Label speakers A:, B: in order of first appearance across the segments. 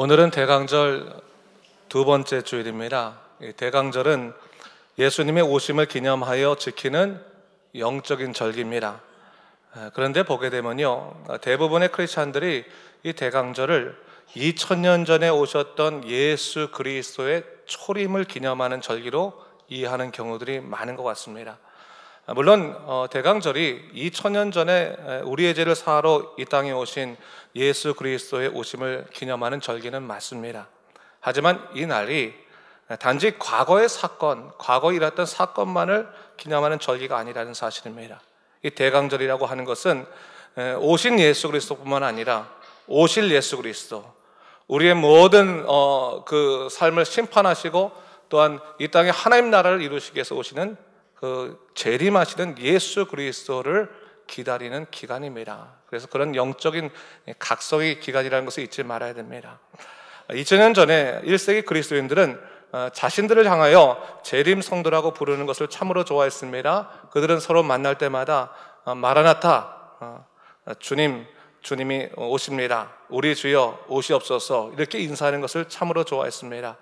A: 오늘은 대강절 두 번째 주일입니다. 대강절은 예수님의 오심을 기념하여 지키는 영적인 절기입니다. 그런데 보게 되면요, 대부분의 크리스천들이 이 대강절을 2000년 전에 오셨던 예수 그리스도의 초림을 기념하는 절기로 이해하는 경우들이 많은 것 같습니다. 아, 물론 어, 대강절이 2000년 전에 우리의 죄를 사하러 이 땅에 오신 예수 그리스도의 오심을 기념하는 절기는 맞습니다. 하지만 이 날이 단지 과거의 사건, 과거에 일었던 사건만을 기념하는 절기가 아니라는 사실입니다. 이 대강절이라고 하는 것은 오신 예수 그리스도뿐만 아니라 오실 예수 그리스도, 우리의 모든 어, 그 삶을 심판하시고 또한 이 땅에 하나님 나라를 이루시기 위해서 오시는 그 재림하시는 예수 그리스도를 기다리는 기간입니다. 그래서 그런 영적인 각성의 기간이라는 것을 잊지 말아야 됩니다. 2000년 전에 1세기 그리스도인들은 어, 자신들을 향하여 재림 성도라고 부르는 것을 참으로 좋아했습니다. 그들은 서로 만날 때마다 어, 마라나타 어, 주님 주님이 오십니다. 우리 주여 옷이 없어서 이렇게 인사하는 것을 참으로 좋아했습니다.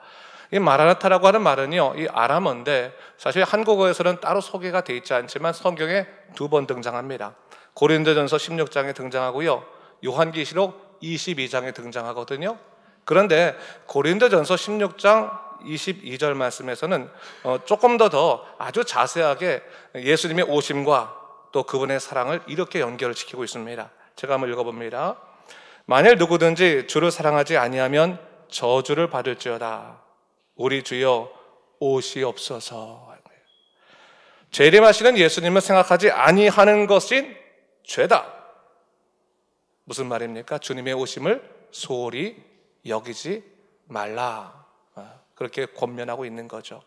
A: 이 마라나타라고 하는 말은요, 이 아람어인데 사실 한국어에서는 따로 소개가 되어 있지 않지만 성경에 두 번 등장합니다. 고린도전서 16장에 등장하고요, 요한계시록 22장에 등장하거든요. 그런데 고린도전서 16장 22절 말씀에서는 어, 조금 더 더 아주 자세하게 예수님의 오심과 또 그분의 사랑을 이렇게 연결시키고 을 있습니다. 제가 한번 읽어봅니다. 만일 누구든지 주를 사랑하지 아니하면 저주를 받을지어다. 우리 주여 옷이 없어서 재림하시는 예수님을 생각하지 아니하는 것이 죄다. 무슨 말입니까? 주님의 오심을 소홀히 여기지 말라. 아, 그렇게 권면하고 있는 거죠.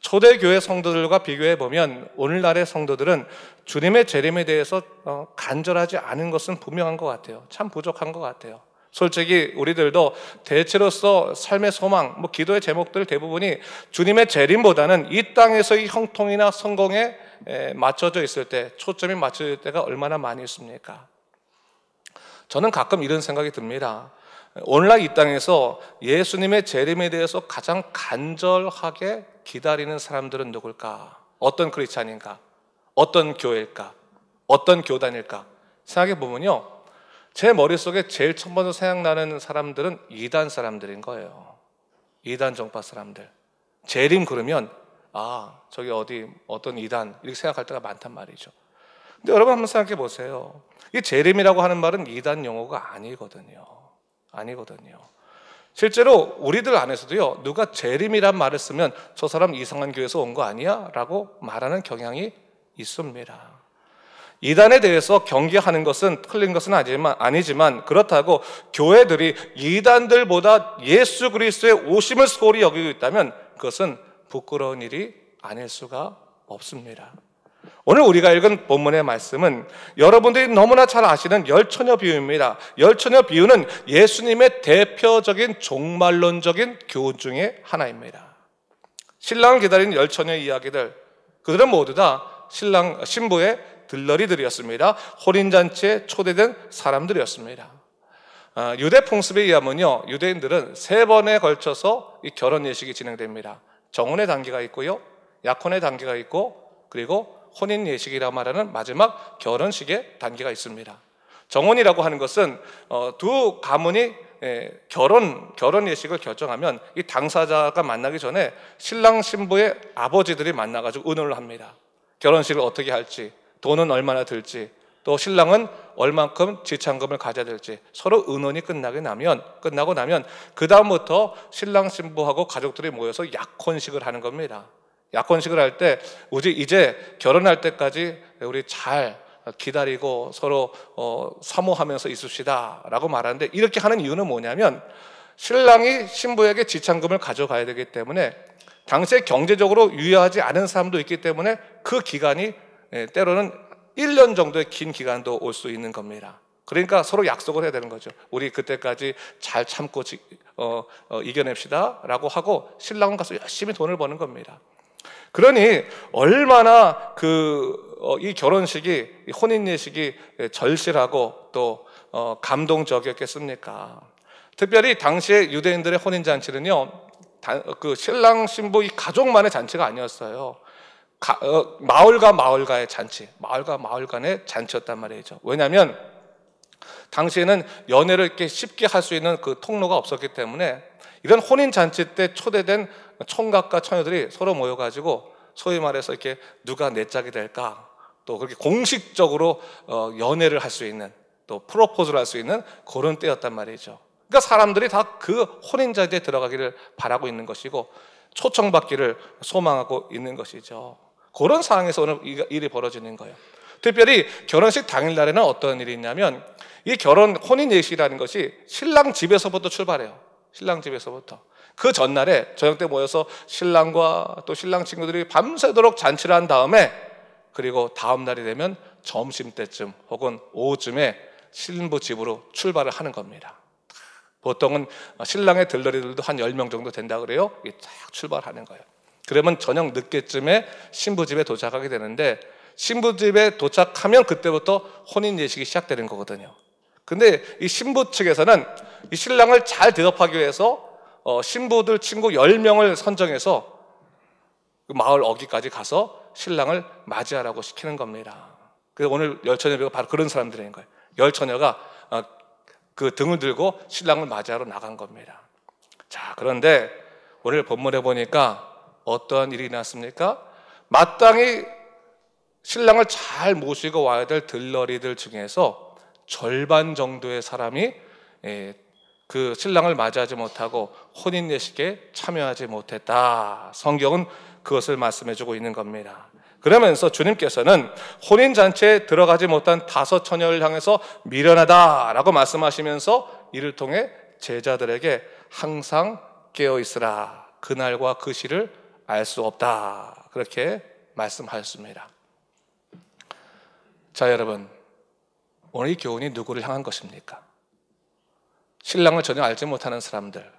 A: 초대교회 성도들과 비교해 보면 오늘날의 성도들은 주님의 재림에 대해서 어, 간절하지 않은 것은 분명한 것 같아요. 참 부족한 것 같아요. 솔직히 우리들도 대체로서 삶의 소망, 뭐 기도의 제목들 대부분이 주님의 재림보다는 이 땅에서의 형통이나 성공에 맞춰져 있을 때 초점이 맞춰질 때가 얼마나 많이 있습니까? 저는 가끔 이런 생각이 듭니다. 오늘날 이 땅에서 예수님의 재림에 대해서 가장 간절하게 기다리는 사람들은 누굴까? 어떤 크리스찬인가? 어떤 교회일까? 어떤 교단일까? 생각해 보면요. 제 머릿속에 제일 첫 번째 생각나는 사람들은 이단 사람들인 거예요. 이단 정파 사람들. 재림 그러면 아, 저기 어디 어떤 이단 이렇게 생각할 때가 많단 말이죠. 근데 여러분 한번 생각해 보세요. 이 재림이라고 하는 말은 이단 용어가 아니거든요. 아니거든요. 실제로 우리들 안에서도요, 누가 재림이란 말을 쓰면 저 사람 이상한 교회에서 온 거 아니야? 라고 말하는 경향이 있습니다. 이단에 대해서 경계하는 것은 틀린 것은 아니지만, 아니지만 그렇다고 교회들이 이단들보다 예수 그리스도의 오심을 소홀히 여기고 있다면 그것은 부끄러운 일이 아닐 수가 없습니다. 오늘 우리가 읽은 본문의 말씀은 여러분들이 너무나 잘 아시는 열처녀 비유입니다. 열처녀 비유는 예수님의 대표적인 종말론적인 교훈 중의 하나입니다. 신랑을 기다린 열처녀 이야기들 그들은 모두 다 신랑 신부의 들러리들이었습니다. 혼인잔치에 초대된 사람들이었습니다. 아, 유대 풍습에 의하면요, 유대인들은 세 번에 걸쳐서 이 결혼 예식이 진행됩니다. 정혼의 단계가 있고요, 약혼의 단계가 있고, 그리고 혼인 예식이라 고 말하는 마지막 결혼식의 단계가 있습니다. 정혼이라고 하는 것은 어, 두 가문이 예, 결혼 결혼 예식을 결정하면 이 당사자가 만나기 전에 신랑 신부의 아버지들이 만나가지고 의논을 합니다. 결혼식을 어떻게 할지 돈은 얼마나 들지 또 신랑은 얼만큼 지참금을 가져야 될지 서로 의논이 끝나게 나면 끝나고 나면 그 다음부터 신랑 신부하고 가족들이 모여서 약혼식을 하는 겁니다. 약혼식을 할때 우리 이제 결혼할 때까지 우리 잘 기다리고 서로 어, 사모하면서 있읍시다라고 말하는데 이렇게 하는 이유는 뭐냐면 신랑이 신부에게 지참금을 가져가야 되기 때문에 당시에 경제적으로 유효하지 않은 사람도 있기 때문에 그 기간이 예, 때로는 1년 정도의 긴 기간도 올 수 있는 겁니다. 그러니까 서로 약속을 해야 되는 거죠. 우리 그때까지 잘 참고 지, 어, 어, 이겨냅시다라고 하고 신랑은 가서 열심히 돈을 버는 겁니다. 그러니 얼마나 그, 어, 이 결혼식이, 이 혼인 예식이 예, 절실하고 또 어, 감동적이었겠습니까? 특별히 당시에 유대인들의 혼인 잔치는요, 어, 그 신랑 신부 이 가족만의 잔치가 아니었어요. 가, 어, 마을과 마을과의 잔치, 마을과 마을 간의 잔치였단 말이죠. 왜냐하면 당시에는 연애를 이렇게 쉽게 할 수 있는 그 통로가 없었기 때문에 이런 혼인 잔치 때 초대된 총각과 처녀들이 서로 모여가지고 소위 말해서 이렇게 누가 내 짝이 될까 또 그렇게 공식적으로 어, 연애를 할 수 있는 또 프로포즈를 할 수 있는 그런 때였단 말이죠. 그러니까 사람들이 다 그 혼인 자리에 들어가기를 바라고 있는 것이고 초청받기를 소망하고 있는 것이죠. 그런 상황에서 오늘 일이 벌어지는 거예요. 특별히 결혼식 당일날에는 어떤 일이 있냐면 이 결혼 혼인 예식이라는 것이 신랑 집에서부터 출발해요. 신랑 집에서부터. 그 전날에 저녁 때 모여서 신랑과 또 신랑 친구들이 밤새도록 잔치를 한 다음에 그리고 다음 날이 되면 점심 때쯤 혹은 오후쯤에 신부 집으로 출발을 하는 겁니다. 보통은 신랑의 들러리들도 한 10명 정도 된다 그래요. 딱 출발하는 거예요. 그러면 저녁 늦게쯤에 신부 집에 도착하게 되는데 신부 집에 도착하면 그때부터 혼인 예식이 시작되는 거거든요. 근데 이 신부 측에서는 이 신랑을 잘 대접하기 위해서 어, 신부들 친구 10명을 선정해서 그 마을 어귀까지 가서 신랑을 맞이하라고 시키는 겁니다. 그래서 오늘 열처녀가 바로 그런 사람들인 거예요. 열처녀가 어, 그 등을 들고 신랑을 맞이하러 나간 겁니다. 자, 그런데 오늘 본문에 보니까 어떠한 일이 났습니까? 마땅히 신랑을 잘 모시고 와야 될 들러리들 중에서 절반 정도의 사람이 예, 그 신랑을 맞이하지 못하고 혼인 예식에 참여하지 못했다. 성경은 그것을 말씀해주고 있는 겁니다. 그러면서 주님께서는 혼인 잔치에 들어가지 못한 다섯 처녀를 향해서 미련하다라고 말씀하시면서 이를 통해 제자들에게 항상 깨어 있으라. 그날과 그 시를 알수 없다. 그렇게 말씀하셨습니다. 자, 여러분. 오늘 이 교훈이 누구를 향한 것입니까? 신랑을 전혀 알지 못하는 사람들,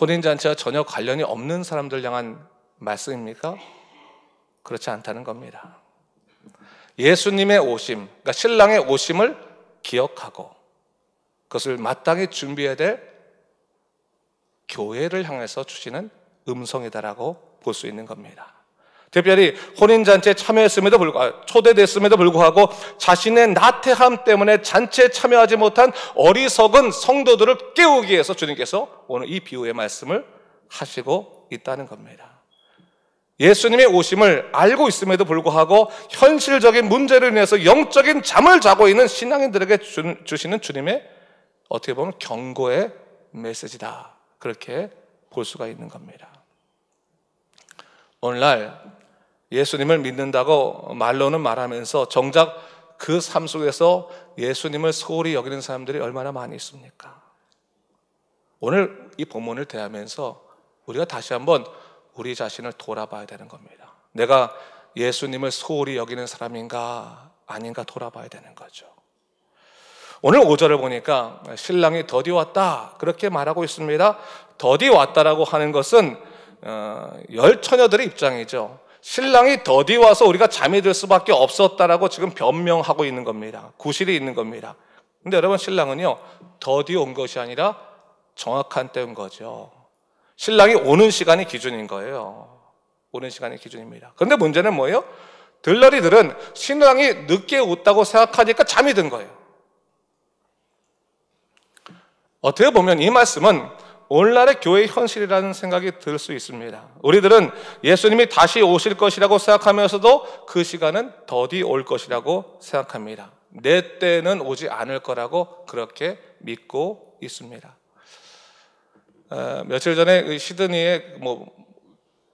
A: 혼인잔치와 전혀 관련이 없는 사람들 향한 말씀입니까? 그렇지 않다는 겁니다. 예수님의 오심, 그러니까 신랑의 오심을 기억하고 그것을 마땅히 준비해야 될 교회를 향해서 주시는 음성이다라고 볼 수 있는 겁니다. 특별히 혼인잔치에 참여했음에도 불구하고, 아, 초대됐음에도 불구하고 자신의 나태함 때문에 잔치에 참여하지 못한 어리석은 성도들을 깨우기 위해서 주님께서 오늘 이 비유의 말씀을 하시고 있다는 겁니다. 예수님의 오심을 알고 있음에도 불구하고 현실적인 문제를 인해서 영적인 잠을 자고 있는 신앙인들에게 주시는 주님의 어떻게 보면 경고의 메시지다. 그렇게 볼 수가 있는 겁니다. 오늘날 예수님을 믿는다고 말로는 말하면서 정작 그 삶 속에서 예수님을 소홀히 여기는 사람들이 얼마나 많이 있습니까? 오늘 이 본문을 대하면서 우리가 다시 한번 우리 자신을 돌아봐야 되는 겁니다. 내가 예수님을 소홀히 여기는 사람인가 아닌가 돌아봐야 되는 거죠. 오늘 5절을 보니까 신랑이 더디 왔다. 그렇게 말하고 있습니다. 더디 왔다라고 하는 것은 어, 열 처녀들의 입장이죠. 신랑이 더디 와서 우리가 잠이 들 수밖에 없었다라고 지금 변명하고 있는 겁니다. 구실이 있는 겁니다. 근데 여러분 신랑은요 더디 온 것이 아니라 정확한 때 온 거죠. 신랑이 오는 시간이 기준인 거예요. 오는 시간이 기준입니다. 그런데 문제는 뭐예요? 들러리들은 신랑이 늦게 웃다고 생각하니까 잠이 든 거예요. 어떻게 보면 이 말씀은 오늘날의 교회의 현실이라는 생각이 들 수 있습니다. 우리들은 예수님이 다시 오실 것이라고 생각하면서도 그 시간은 더디 올 것이라고 생각합니다. 내 때는 오지 않을 거라고 그렇게 믿고 있습니다. 어, 며칠 전에 시드니의 뭐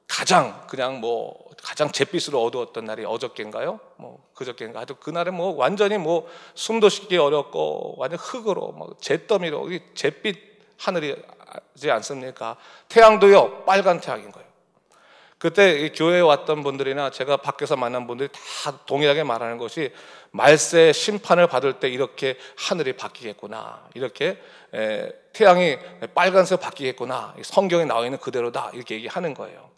A: 가장 그냥 뭐 가장 잿빛으로 어두웠던 날이 어저께인가요? 뭐 그저께인가? 하여 그날은 뭐 완전히 뭐 숨도 쉬기 어렵고 완전 흙으로 뭐 잿더미로 잿빛 하늘이 그지 않습니까? 태양도요, 빨간 태양인 거예요. 그때 교회에 왔던 분들이나 제가 밖에서 만난 분들이 다 동일하게 말하는 것이 말세 심판을 받을 때 이렇게 하늘이 바뀌겠구나. 이렇게 태양이 빨간색 으로 바뀌겠구나. 성경에 나와 있는 그대로다. 이렇게 얘기하는 거예요.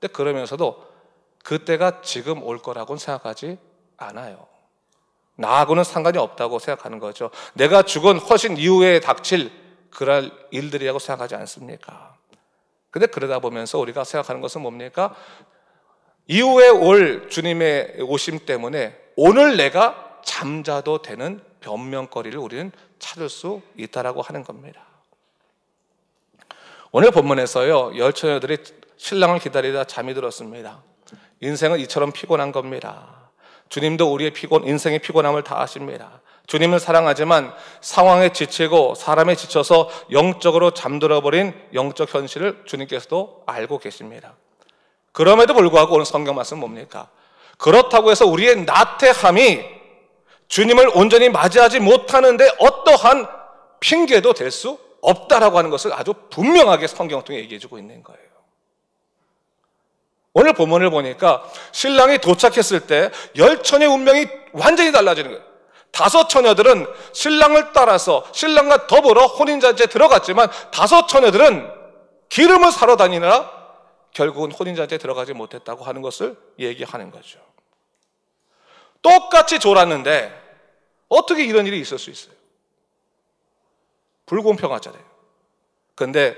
A: 근데 그러면서도 그때가 지금 올 거라고는 생각하지 않아요. 나하고는 상관이 없다고 생각하는 거죠. 내가 죽은 훨씬 이후에 닥칠 그럴 일들이라고 생각하지 않습니까? 근데 그러다 보면서 우리가 생각하는 것은 뭡니까? 이후에 올 주님의 오심 때문에 오늘 내가 잠자도 되는 변명거리를 우리는 찾을 수 있다라고 하는 겁니다. 오늘 본문에서요, 열 처녀들이 신랑을 기다리다 잠이 들었습니다. 인생은 이처럼 피곤한 겁니다. 주님도 우리의 피곤, 인생의 피곤함을 다 아십니다. 주님을 사랑하지만 상황에 지치고 사람에 지쳐서 영적으로 잠들어 버린 영적 현실을 주님께서도 알고 계십니다. 그럼에도 불구하고 오늘 성경 말씀 뭡니까? 그렇다고 해서 우리의 나태함이 주님을 온전히 맞이하지 못하는데 어떠한 핑계도 될 수 없다라고 하는 것을 아주 분명하게 성경 통해 얘기해 주고 있는 거예요. 오늘 본문을 보니까 신랑이 도착했을 때 열천의 운명이 완전히 달라지는 거예요. 다섯 처녀들은 신랑을 따라서 신랑과 더불어 혼인잔치에 들어갔지만 다섯 처녀들은 기름을 사러 다니느라 결국은 혼인잔치에 들어가지 못했다고 하는 것을 얘기하는 거죠. 똑같이 졸았는데 어떻게 이런 일이 있을 수 있어요? 불공평하잖아요. 근데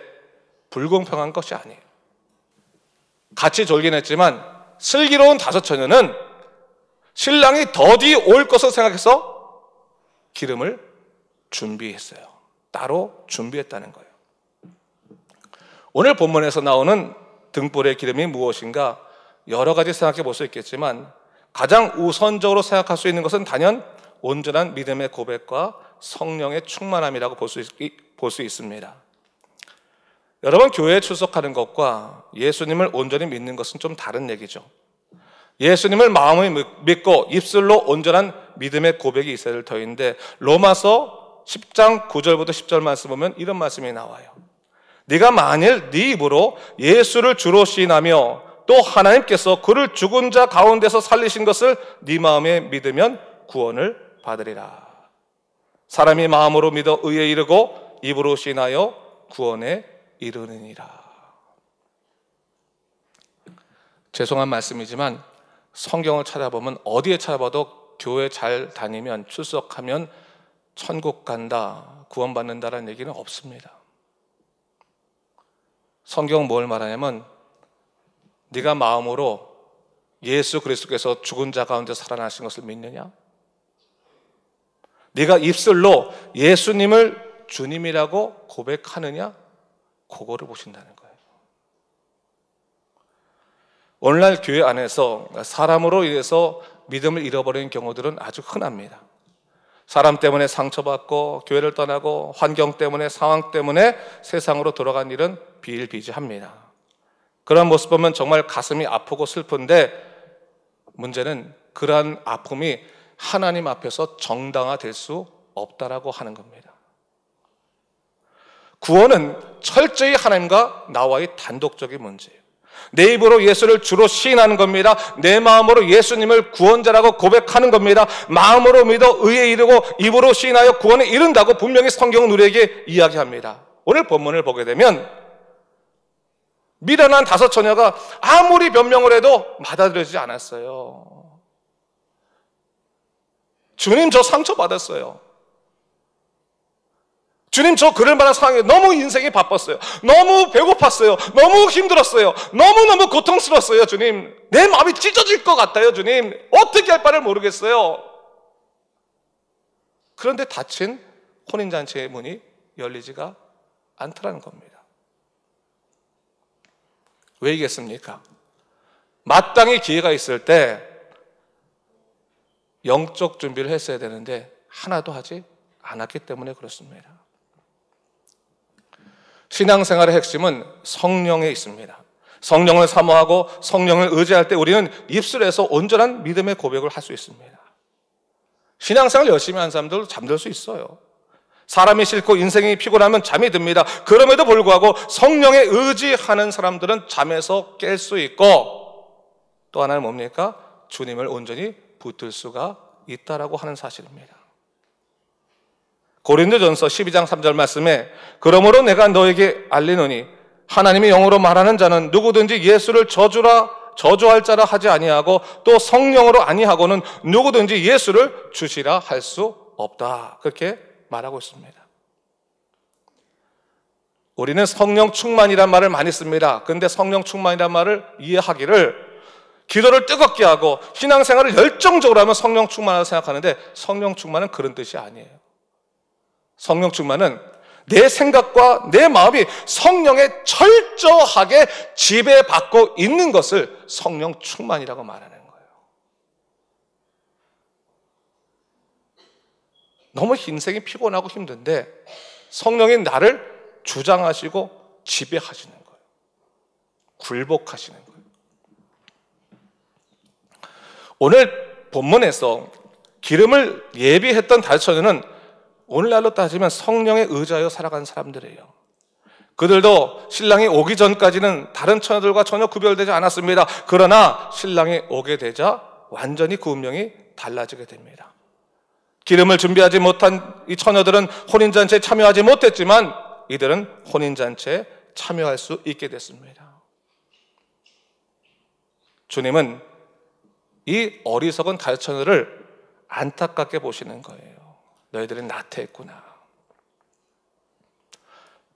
A: 불공평한 것이 아니에요. 같이 졸긴 했지만 슬기로운 다섯 처녀는 신랑이 더디 올 것을 생각해서 기름을 준비했어요. 따로 준비했다는 거예요. 오늘 본문에서 나오는 등불의 기름이 무엇인가 여러 가지 생각해 볼 수 있겠지만 가장 우선적으로 생각할 수 있는 것은 단연 온전한 믿음의 고백과 성령의 충만함이라고 볼 수 있습니다. 여러분, 교회에 출석하는 것과 예수님을 온전히 믿는 것은 좀 다른 얘기죠. 예수님을 마음에 믿고 입술로 온전한 믿음의 고백이 있어야 될 터인데 로마서 10장 9절부터 10절 말씀 보면 이런 말씀이 나와요. 네가 만일 네 입으로 예수를 주로 시인하며 또 하나님께서 그를 죽은 자 가운데서 살리신 것을 네 마음에 믿으면 구원을 받으리라. 사람이 마음으로 믿어 의에 이르고 입으로 시인하여 구원에 이르느니라. 죄송한 말씀이지만 성경을 찾아보면 어디에 찾아봐도 교회 잘 다니면 출석하면 천국 간다, 구원받는다라는 얘기는 없습니다. 성경 뭘 말하냐면 네가 마음으로 예수 그리스도께서 죽은 자 가운데 살아나신 것을 믿느냐? 네가 입술로 예수님을 주님이라고 고백하느냐? 그거를 보신다는 오늘날 교회 안에서 사람으로 인해서 믿음을 잃어버리는 경우들은 아주 흔합니다. 사람 때문에 상처받고 교회를 떠나고 환경 때문에 상황 때문에 세상으로 돌아간 일은 비일비재합니다. 그런 모습 보면 정말 가슴이 아프고 슬픈데 문제는 그러한 아픔이 하나님 앞에서 정당화될 수 없다라고 하는 겁니다. 구원은 철저히 하나님과 나와의 단독적인 문제예요. 내 입으로 예수를 주로 시인하는 겁니다. 내 마음으로 예수님을 구원자라고 고백하는 겁니다. 마음으로 믿어 의에 이르고 입으로 시인하여 구원에 이른다고 분명히 성경은 우리에게 이야기합니다. 오늘 본문을 보게 되면 미련한 다섯 처녀가 아무리 변명을 해도 받아들여지지 않았어요. 주님 저 상처 받았어요. 주님 저 그럴 만한 상황에 너무 인생이 바빴어요. 너무 배고팠어요. 너무 힘들었어요. 너무너무 고통스러웠어요, 주님. 내 마음이 찢어질 것 같아요, 주님. 어떻게 할 바를 모르겠어요. 그런데 닫힌 혼인잔치의 문이 열리지가 않더라는 겁니다. 왜이겠습니까? 마땅히 기회가 있을 때 영적 준비를 했어야 되는데 하나도 하지 않았기 때문에 그렇습니다. 신앙생활의 핵심은 성령에 있습니다. 성령을 사모하고 성령을 의지할 때 우리는 입술에서 온전한 믿음의 고백을 할 수 있습니다. 신앙생활 열심히 한 사람들 잠들 수 있어요. 사람이 싫고 인생이 피곤하면 잠이 듭니다. 그럼에도 불구하고 성령에 의지하는 사람들은 잠에서 깰 수 있고 또 하나는 뭡니까? 주님을 온전히 붙들 수가 있다라고 하는 사실입니다. 고린도전서 12장 3절 말씀에 그러므로 내가 너에게 알리노니 하나님의 영으로 말하는 자는 누구든지 예수를 저주라 저주할 자라 하지 아니하고 또 성령으로 아니하고는 누구든지 예수를 주시라 할 수 없다. 그렇게 말하고 있습니다. 우리는 성령 충만이란 말을 많이 씁니다. 근데 성령 충만이란 말을 이해하기를 기도를 뜨겁게 하고 신앙생활을 열정적으로 하면 성령 충만이라고 생각하는데 성령 충만은 그런 뜻이 아니에요. 성령 충만은 내 생각과 내 마음이 성령에 철저하게 지배받고 있는 것을 성령 충만이라고 말하는 거예요. 너무 인생이 피곤하고 힘든데 성령이 나를 주장하시고 지배하시는 거예요. 굴복하시는 거예요. 오늘 본문에서 기름을 예비했던 다섯 처녀는 오늘날로 따지면 성령의 의자여 살아간 사람들이에요. 그들도 신랑이 오기 전까지는 다른 처녀들과 전혀 구별되지 않았습니다. 그러나 신랑이 오게 되자 완전히 그 운명이 달라지게 됩니다. 기름을 준비하지 못한 이 처녀들은 혼인잔치에 참여하지 못했지만 이들은 혼인잔치에 참여할 수 있게 됐습니다. 주님은 이 어리석은 가르쳐녀를 안타깝게 보시는 거예요. 너희들은 나태했구나.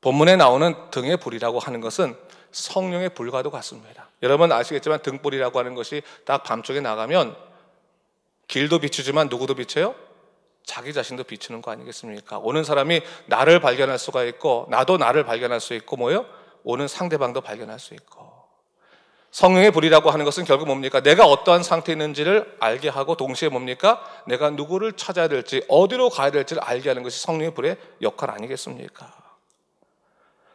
A: 본문에 나오는 등의 불이라고 하는 것은 성령의 불과도 같습니다. 여러분 아시겠지만 등불이라고 하는 것이 딱 밤쪽에 나가면 길도 비추지만 누구도 비춰요? 자기 자신도 비추는 거 아니겠습니까? 오는 사람이 나를 발견할 수가 있고 나도 나를 발견할 수 있고 뭐요? 오는 상대방도 발견할 수 있고 성령의 불이라고 하는 것은 결국 뭡니까? 내가 어떠한 상태에 있는지를 알게 하고 동시에 뭡니까? 내가 누구를 찾아야 될지 어디로 가야 될지를 알게 하는 것이 성령의 불의 역할 아니겠습니까?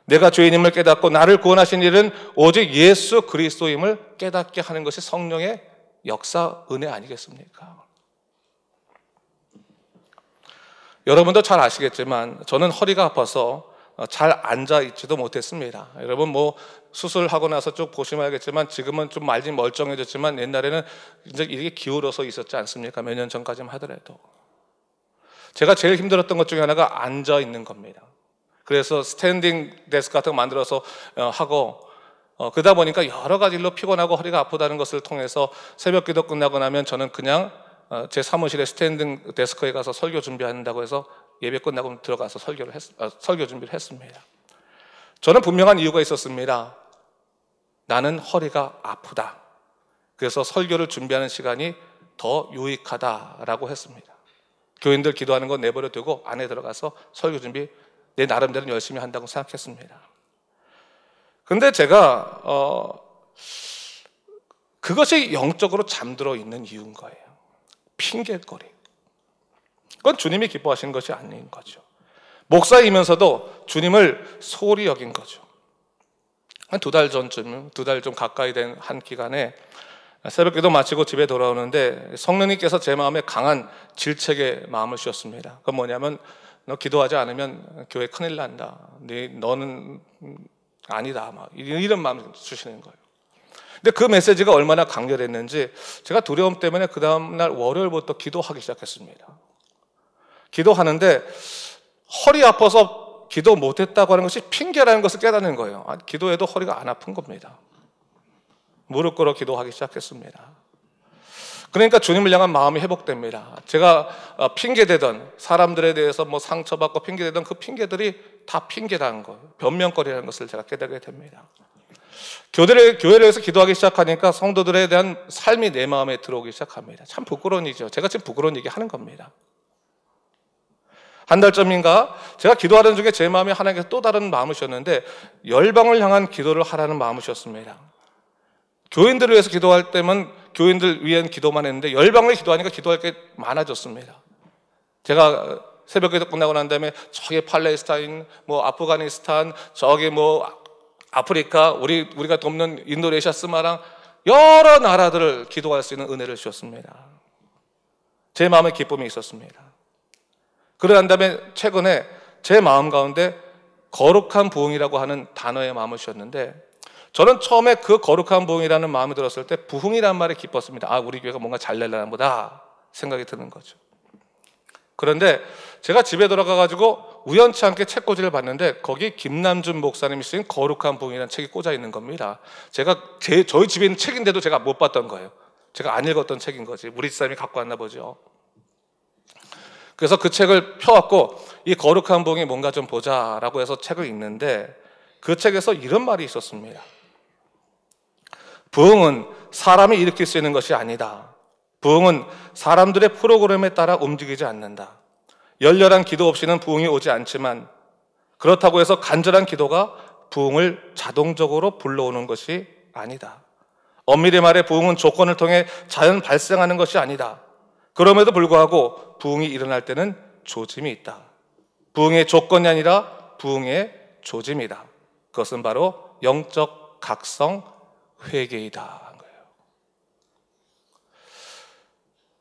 A: 내가 죄인임을 깨닫고 나를 구원하신 일은 오직 예수 그리스도임을 깨닫게 하는 것이 성령의 역사 은혜 아니겠습니까? 여러분도 잘 아시겠지만 저는 허리가 아파서 어, 잘 앉아 있지도 못했습니다. 여러분 뭐 수술하고 나서 쭉 보시면 알겠지만 지금은 좀 말진 멀쩡해졌지만 옛날에는 이제 이게 기울어서 있었지 않습니까? 몇 년 전까지만 하더라도 제가 제일 힘들었던 것 중에 하나가 앉아 있는 겁니다. 그래서 스탠딩 데스크 같은 거 만들어서 어, 하고 어, 그다 보니까 여러 가지 일로 피곤하고 허리가 아프다는 것을 통해서 새벽 기도 끝나고 나면 저는 그냥 어, 제 사무실에 스탠딩 데스크에 가서 설교 준비한다고 해서 예배 끝나고 들어가서 설교를 했, 아, 설교 준비를 했습니다. 저는 분명한 이유가 있었습니다. 나는 허리가 아프다. 그래서 설교를 준비하는 시간이 더 유익하다라고 했습니다. 교인들 기도하는 건 내버려 두고 안에 들어가서 설교 준비 내 나름대로 열심히 한다고 생각했습니다. 근데 제가 어 그것이 영적으로 잠들어 있는 이유인 거예요. 핑계거리. 그건 주님이 기뻐하신 것이 아닌 거죠. 목사이면서도 주님을 소홀히 여긴 거죠. 한 두 달 전쯤, 두 달 좀 가까이 된 한 기간에 새벽기도 마치고 집에 돌아오는데 성령님께서 제 마음에 강한 질책의 마음을 주셨습니다. 그건 뭐냐면 너 기도하지 않으면 교회 큰일 난다. 네, 너는 아니다. 막 이런 마음 주시는 거예요. 근데 그 메시지가 얼마나 강렬했는지 제가 두려움 때문에 그 다음날 월요일부터 기도하기 시작했습니다. 기도하는데 허리 아파서 기도 못했다고 하는 것이 핑계라는 것을 깨닫는 거예요. 아, 기도해도 허리가 안 아픈 겁니다. 무릎 꿇어 기도하기 시작했습니다. 그러니까 주님을 향한 마음이 회복됩니다. 제가 어, 핑계대던 사람들에 대해서 뭐 상처받고 핑계대던 그 핑계들이 다 핑계라는 거, 변명거리라는 것을 제가 깨닫게 됩니다. 교회를, 교회를 해서 기도하기 시작하니까 성도들에 대한 삶이 내 마음에 들어오기 시작합니다. 참 부끄러운 일이죠. 제가 지금 부끄러운 얘기 하는 겁니다. 한달 전인가 제가 기도하는 중에 제 마음이 하나님께서 또 다른 마음이셨는데 열방을 향한 기도를 하라는 마음이셨습니다. 교인들을 위해서 기도할 때면 교인들 위한 기도만 했는데 열방을 기도하니까 기도할 게 많아졌습니다. 제가 새벽 기 끝나고 난 다음에 저기 팔레스타인, 뭐 아프가니스탄, 저기 뭐 아프리카, 우리 우리가 돕는 인도네시아, 스마랑 여러 나라들을 기도할 수 있는 은혜를 주셨습니다. 제 마음에 기쁨이 있었습니다. 그러한 다음에 최근에 제 마음 가운데 거룩한 부흥이라고 하는 단어의 마음을 주셨는데 저는 처음에 그 거룩한 부흥이라는 마음이 들었을 때 부흥이라는 말에 기뻤습니다. 아, 우리 교회가 뭔가 잘날라나 보다 생각이 드는 거죠. 그런데 제가 집에 돌아가 가지고 우연치 않게 책꽂이를 봤는데 거기 김남준 목사님이 쓴 거룩한 부흥이라는 책이 꽂아 있는 겁니다. 제가 제, 저희 집에 있는 책인데도 제가 못 봤던 거예요. 제가 안 읽었던 책인 거지. 우리 집사람이 갖고 왔나 보죠. 그래서 그 책을 펴왔고 이 거룩한 봉이 뭔가 좀 보자라고 해서 책을 읽는데 그 책에서 이런 말이 있었습니다. 부흥은 사람이 일으킬 수 있는 것이 아니다. 부흥은 사람들의 프로그램에 따라 움직이지 않는다. 열렬한 기도 없이는 부흥이 오지 않지만 그렇다고 해서 간절한 기도가 부흥을 자동적으로 불러오는 것이 아니다. 엄밀히 말해 부흥은 조건을 통해 자연 발생하는 것이 아니다. 그럼에도 불구하고 부흥이 일어날 때는 조짐이 있다. 부흥의 조건이 아니라 부흥의 조짐이다. 그것은 바로 영적 각성 회개이다.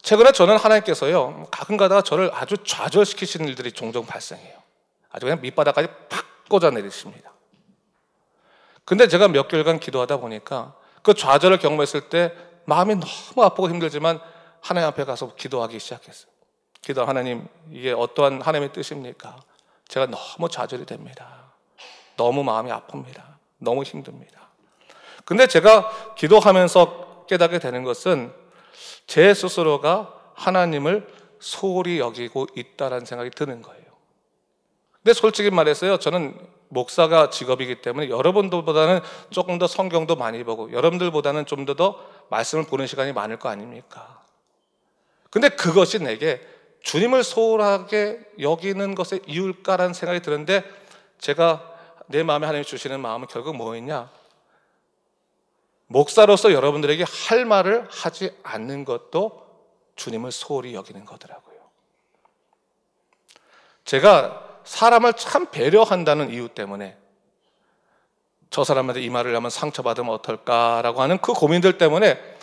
A: 최근에 저는 하나님께서요, 가끔 가다가 저를 아주 좌절시키시는 일들이 종종 발생해요. 아주 그냥 밑바닥까지 팍 꽂아 내리십니다. 근데 제가 몇 개월간 기도하다 보니까 그 좌절을 경험했을 때 마음이 너무 아프고 힘들지만 하나님 앞에 가서 기도하기 시작했어요. 기도 하나님 이게 어떠한 하나님의 뜻입니까? 제가 너무 좌절이 됩니다. 너무 마음이 아픕니다. 너무 힘듭니다. 근데 제가 기도하면서 깨닫게 되는 것은 제 스스로가 하나님을 소홀히 여기고 있다라는 생각이 드는 거예요. 근데 솔직히 말해서요, 저는 목사가 직업이기 때문에 여러분들보다는 조금 더 성경도 많이 보고 여러분들보다는 좀 더 더 말씀을 보는 시간이 많을 거 아닙니까? 근데 그것이 내게 주님을 소홀하게 여기는 것에 이울까라는 생각이 드는데 제가 내 마음에 하나님이 주시는 마음은 결국 뭐였냐? 목사로서 여러분들에게 할 말을 하지 않는 것도 주님을 소홀히 여기는 거더라고요. 제가 사람을 참 배려한다는 이유 때문에 저 사람한테 이 말을 하면 상처받으면 어떨까라고 하는 그 고민들 때문에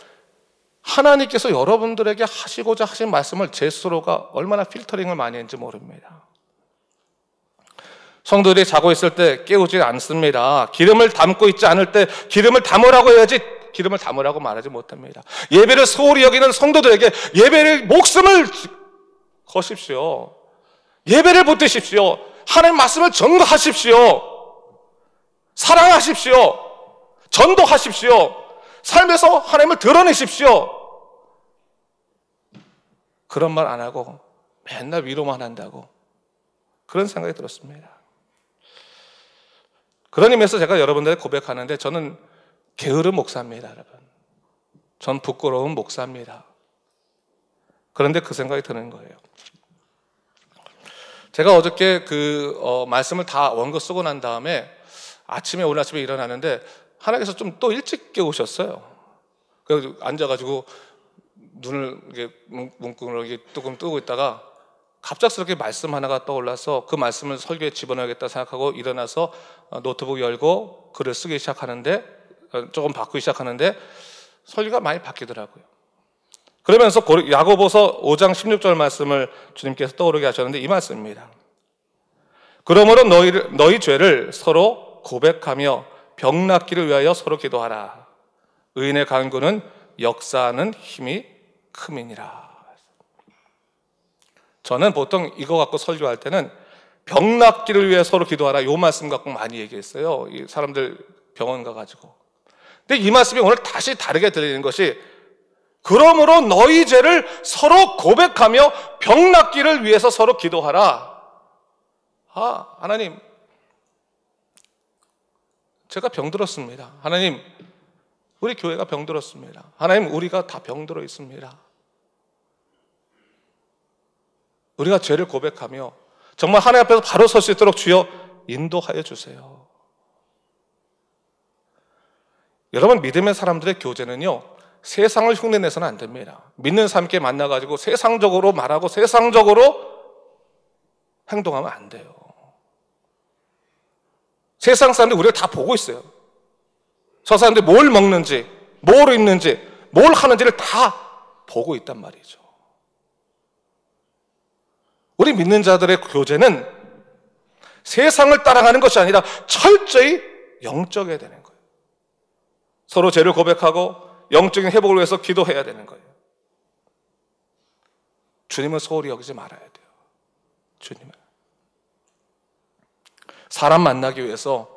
A: 하나님께서 여러분들에게 하시고자 하신 말씀을 제 스스로가 얼마나 필터링을 많이 했는지 모릅니다. 성도들이 자고 있을 때 깨우지 않습니다. 기름을 담고 있지 않을 때 기름을 담으라고 해야지 기름을 담으라고 말하지 못합니다. 예배를 소홀히 여기는 성도들에게 예배를 목숨을 거십시오. 예배를 붙드십시오. 하나님 말씀을 전거하십시오. 사랑하십시오. 전도하십시오. 삶에서 하나님을 드러내십시오. 그런 말 안 하고 맨날 위로만 한다고 그런 생각이 들었습니다. 그런 의미에서 제가 여러분들 고백하는데 저는 게으른 목사입니다, 여러분. 전 부끄러운 목사입니다. 그런데 그 생각이 드는 거예요. 제가 어저께 그 어, 말씀을 다 원고 쓰고 난 다음에 아침에 오늘 아침에 일어나는데 하나님께서 좀 또 일찍 깨우셨어요. 그래서 앉아가지고 눈을 이렇게 문구를 이 뚜금 뜨고 있다가 갑작스럽게 말씀 하나가 떠올라서 그 말씀을 설교에 집어넣겠다 생각하고 일어나서 어, 노트북 열고 글을 쓰기 시작하는데 어, 조금 바꾸기 시작하는데 설교가 많이 바뀌더라고요. 그러면서 야고보서 5장 16절 말씀을 주님께서 떠오르게 하셨는데 이 말씀입니다. 그러므로 너희 너희 죄를 서로 고백하며 병 낫기를 위하여 서로 기도하라. 의인의 간구는 역사하는 힘이 크민이라 저는 보통 이거 갖고 설교할 때는 병 낫기를 위해 서로 기도하라. 요 말씀 갖고 많이 얘기했어요. 이 사람들 병원 가가지고. 근데 이 말씀이 오늘 다시 다르게 들리는 것이 그러므로 너희 죄를 서로 고백하며 병 낫기를 위해서 서로 기도하라. 아, 하나님, 제가 병들었습니다. 하나님, 우리 교회가 병들었습니다. 하나님, 우리가 다 병들어 있습니다. 우리가 죄를 고백하며 정말 하나님 앞에서 바로 설 수 있도록 주여 인도하여 주세요. 여러분, 믿음의 사람들의 교제는요, 세상을 흉내내서는 안 됩니다. 믿는 사람께 만나가지고 세상적으로 말하고 세상적으로 행동하면 안 돼요. 세상 사람들 우리가 다 보고 있어요. 저 사람들이 뭘 먹는지, 뭘 입는지, 뭘 하는지를 다 보고 있단 말이죠. 우리 믿는 자들의 교제는 세상을 따라가는 것이 아니라 철저히 영적해야 되는 거예요. 서로 죄를 고백하고 영적인 회복을 위해서 기도해야 되는 거예요. 주님을 소홀히 여기지 말아야 돼요. 주님을. 사람 만나기 위해서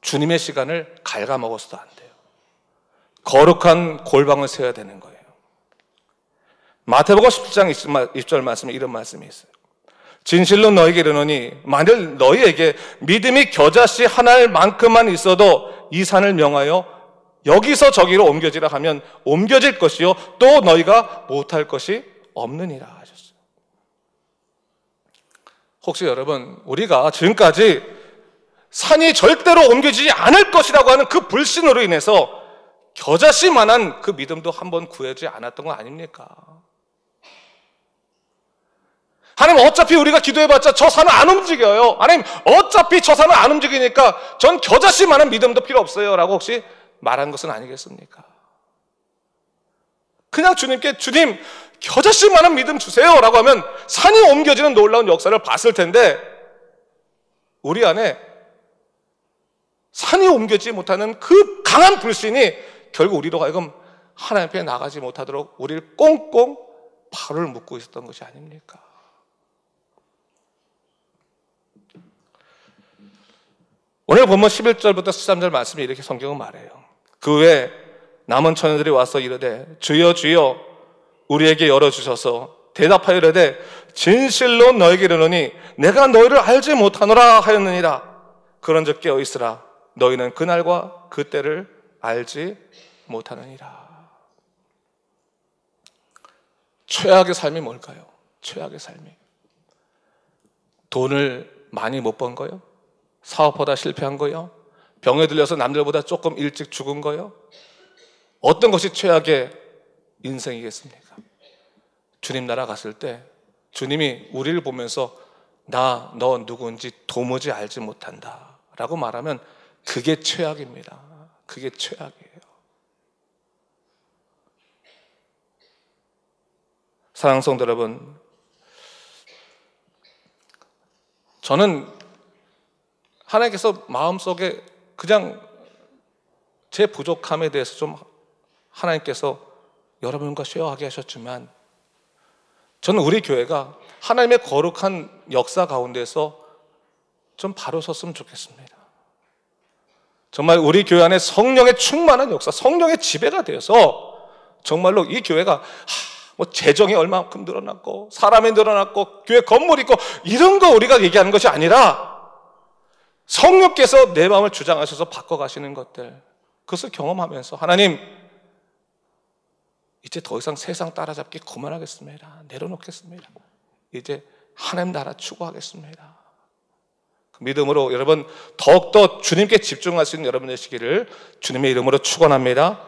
A: 주님의 시간을 갉아먹어서도 안 돼요. 거룩한 골방을 세워야 되는 거예요. 마태복음 17장 20절 말씀에 이런 말씀이 있어요. 진실로 너에게 이르노니 만일 너희에게 믿음이 겨자씨 하나만큼만 있어도 이 산을 명하여 여기서 저기로 옮겨지라 하면 옮겨질 것이요 또 너희가 못할 것이 없느니라 하셨어요. 혹시 여러분 우리가 지금까지 산이 절대로 옮겨지지 않을 것이라고 하는 그 불신으로 인해서 겨자씨만한 그 믿음도 한번 구하지 않았던 거 아닙니까? 하나님 어차피 우리가 기도해봤자 저 산은 안 움직여요. 하나님 어차피 저 산은 안 움직이니까 전 겨자씨만한 믿음도 필요 없어요. 라고 혹시 말한 것은 아니겠습니까? 그냥 주님께 주님 겨자씨만한 믿음 주세요. 라고 하면 산이 옮겨지는 놀라운 역사를 봤을 텐데 우리 안에 산이 옮겨지 지 못하는 그 강한 불신이 결국 우리로 하여금 하나님 앞에 나가지 못하도록 우리를 꽁꽁 발을 묶고 있었던 것이 아닙니까? 오늘 보면 11절부터 13절 말씀이 이렇게 성경은 말해요. 그 외에 남은 처녀들이 와서 이르되 주여 주여 우리에게 열어주셔서 대답하여 이르되 진실로 너에게 이르노니 내가 너희를 알지 못하노라 하였느니라 그런적 깨어 있으라 너희는 그날과 그 때를 알지 못하느니라. 최악의 삶이 뭘까요? 최악의 삶이. 돈을 많이 못 번 거요? 사업하다 실패한 거요? 병에 들려서 남들보다 조금 일찍 죽은 거요? 어떤 것이 최악의 인생이겠습니까? 주님 나라 갔을 때 주님이 우리를 보면서 나, 너누구지 도무지 알지 못한다. 라고 말하면 그게 최악입니다. 그게 최악이에요. 사랑 성도 여러분, 저는 하나님께서 마음속에 그냥 제 부족함에 대해서 좀 하나님께서 여러분과 쉐어하게 하셨지만 저는 우리 교회가 하나님의 거룩한 역사 가운데서 좀 바로 섰으면 좋겠습니다. 정말 우리 교회 안에 성령의 충만한 역사, 성령의 지배가 되어서 정말로 이 교회가 하, 뭐 재정이 얼마만큼 늘어났고 사람이 늘어났고 교회 건물 있고 이런 거 우리가 얘기하는 것이 아니라 성령께서 내 마음을 주장하셔서 바꿔 가시는 것들 그것을 경험하면서 하나님 이제 더 이상 세상 따라잡기 그만하겠습니다. 내려놓겠습니다. 이제 하나님 나라 추구하겠습니다. 그 믿음으로 여러분 더욱더 주님께 집중할 수 있는 여러분 의시기를 주님의 이름으로 축원합니다.